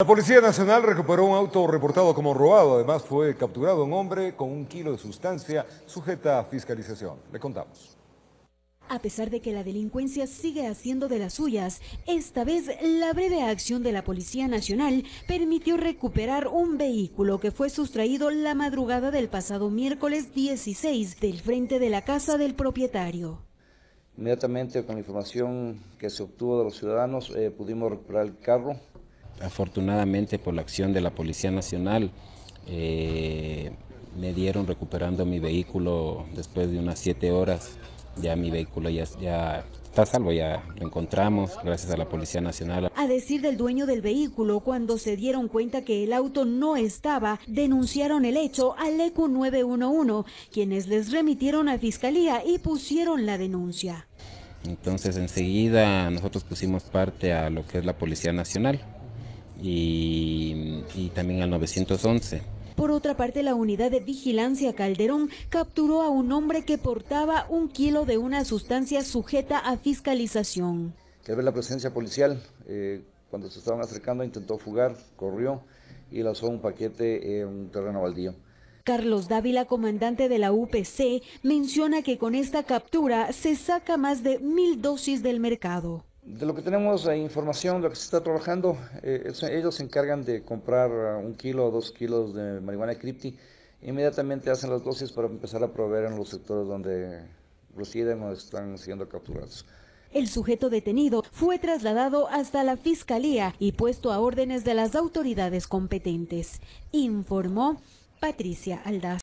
La Policía Nacional recuperó un auto reportado como robado. Además, fue capturado un hombre con un kilo de sustancia sujeta a fiscalización. Le contamos. A pesar de que la delincuencia sigue haciendo de las suyas, esta vez la breve acción de la Policía Nacional permitió recuperar un vehículo que fue sustraído la madrugada del pasado miércoles 16 del frente de la casa del propietario. Inmediatamente con la información que se obtuvo de los ciudadanos eh, pudimos recuperar el carro, afortunadamente por la acción de la Policía Nacional, eh, me dieron recuperando mi vehículo después de unas siete horas. Ya mi vehículo ya, ya está salvo, ya lo encontramos gracias a la Policía Nacional. A decir del dueño del vehículo, cuando se dieron cuenta que el auto no estaba, denunciaron el hecho al ECU 911, quienes les remitieron a Fiscalía y pusieron la denuncia. Entonces enseguida nosotros pusimos parte a lo que es la Policía Nacional y, también al 911. Por otra parte, la unidad de vigilancia Calderón capturó a un hombre que portaba un kilo de una sustancia sujeta a fiscalización. Al ver la presencia policial, eh, cuando se estaban acercando, intentó fugar, corrió y lanzó un paquete en un terreno baldío. Carlos Dávila, comandante de la UPC, menciona que con esta captura se saca más de mil dosis del mercado. De lo que tenemos información, información, lo que se está trabajando, eh, ellos se encargan de comprar eh, un kilo o dos kilos de marihuana cripti. Inmediatamente hacen las dosis para empezar a proveer en los sectores donde residen o están siendo capturados. El sujeto detenido fue trasladado hasta la fiscalía y puesto a órdenes de las autoridades competentes, informó Patricia Aldaz.